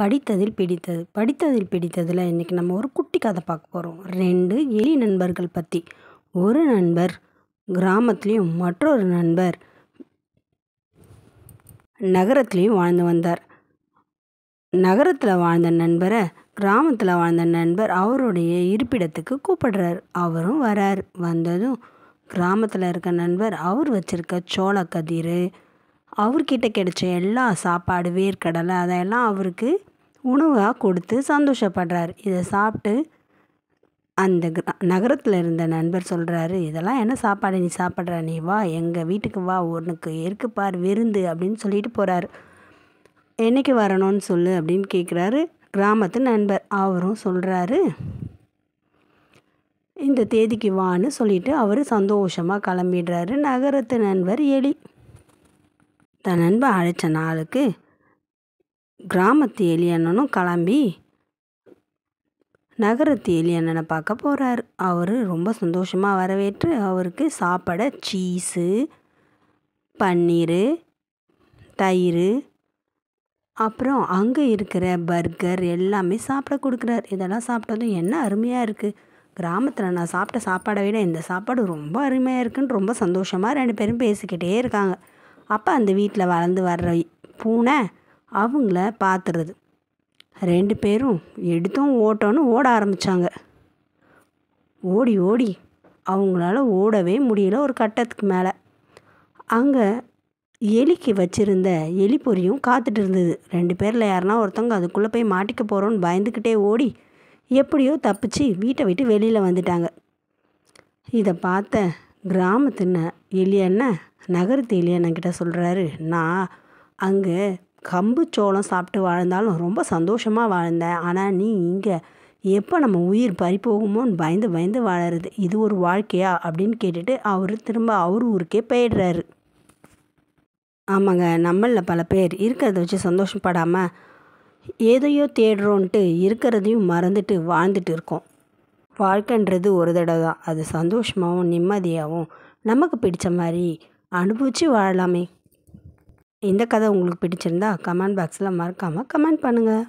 படித்ததில் பிடித்தது படித்ததில் பிடித்ததில் இன்றைக்கி நம்ம ஒரு குட்டி கதை பார்க்க போகிறோம் ரெண்டு எலி நண்பர்கள் பற்றி ஒரு நண்பர் கிராமத்துலேயும் மற்றொரு நண்பர் நகரத்துலேயும் வாழ்ந்து வந்தார் நகரத்தில் வாழ்ந்த நண்பரை கிராமத்தில் வாழ்ந்த நண்பர் அவருடைய இருப்பிடத்துக்கு கூப்பிடுறார் அவரும் வரார் வந்ததும் கிராமத்தில் இருக்க நண்பர் அவர் வச்சுருக்க சோளக்கதிர் அவர்கிட்ட கிடைச்ச எல்லா சாப்பாடு வேர்க்கடலை அதையெல்லாம் அவருக்கு உணவாக கொடுத்து சந்தோஷப்படுறாரு இதை சாப்பிட்டு அந்த நகரத்தில் இருந்த நண்பர் சொல்கிறாரு இதெல்லாம் என்ன சாப்பாடு நீ சாப்பிட்ற நீ வா எங்கள் வீட்டுக்கு வா உனக்கு இருக்குப்பார் விருந்து அப்படின்னு சொல்லிட்டு போகிறார் என்றைக்கு வரணும்னு சொல்லு அப்படின்னு கேட்குறாரு கிராமத்து நண்பர் அவரும் சொல்கிறாரு இந்த தேதிக்கு வான்னு சொல்லிட்டு அவர் சந்தோஷமாக கிளம்பிடுறாரு நகரத்து நண்பர் எலி தன் நண்பன் அழைச்ச நாளுக்கு கிராமத்து எலியண்ணனும் கிளம்பி நகரத்து எலியண்ணனை பார்க்க போகிறாரு அவர் ரொம்ப சந்தோஷமாக வரவேற்று அவருக்கு சாப்பிட சீஸு பன்னீர் தயிர் அப்புறம் அங்கே இருக்கிற பர்கர் எல்லாமே சாப்பிட கொடுக்குறாரு இதெல்லாம் சாப்பிட்டதும் என்ன அருமையாக இருக்குது கிராமத்தில் நான் சாப்பிட்ட சாப்பாடை விட இந்த சாப்பாடு ரொம்ப அருமையாக இருக்குன்னு ரொம்ப சந்தோஷமாக ரெண்டு பேரும் பேசிக்கிட்டே இருக்காங்க அப்போ அந்த வீட்டில் வளர்ந்து வர்ற பூனை அவங்கள பார்த்துருது ரெண்டு பேரும் எடுத்தும் ஓட்டோன்னு ஓட ஆரம்பித்தாங்க ஓடி ஓடி அவங்களால ஓடவே முடியல ஒரு கட்டத்துக்கு மேலே அங்கே எலிக்கு வச்சுருந்த எலி பொரியும் காத்துட்டு இருந்தது ரெண்டு பேரில் யாருனா ஒருத்தவங்க அதுக்குள்ளே போய் மாட்டிக்க போகிறோன்னு பயந்துக்கிட்டே ஓடி எப்படியோ தப்பிச்சு வீட்டை விட்டு வெளியில் வந்துட்டாங்க இதை பார்த்த கிராமத்தின எலி அண்ணன் நகரத்தேலியன் என்கிட்ட சொல்கிறாரு நான் அங்கே கம்பு சோளம் சாப்பிட்டு வாழ்ந்தாலும் ரொம்ப சந்தோஷமாக வாழ்ந்தேன் ஆனால் நீ இங்கே எப்போ நம்ம உயிர் பறி போகுமோன்னு பயந்து பயந்து வாழறது இது ஒரு வாழ்க்கையா அப்படின்னு கேட்டுட்டு அவர் திரும்ப அவர் ஊருக்கே போயிடுறாரு ஆமாங்க நம்மளில் பல பேர் இருக்கிறத வச்சு சந்தோஷப்படாமல் ஏதையோ தேடுறோன்ட்டு இருக்கிறதையும் மறந்துட்டு வாழ்ந்துட்டு இருக்கோம் வாழ்க்கைன்றது ஒரு தடவை தான் அது சந்தோஷமாகவும் நிம்மதியாகவும் நமக்கு பிடிச்ச மாதிரி அனுபவித்து வாழலாமே இந்த கதை உங்களுக்கு பிடிச்சிருந்தா கமெண்ட் பாக்ஸில் மறக்காமல் கமெண்ட் பண்ணுங்கள்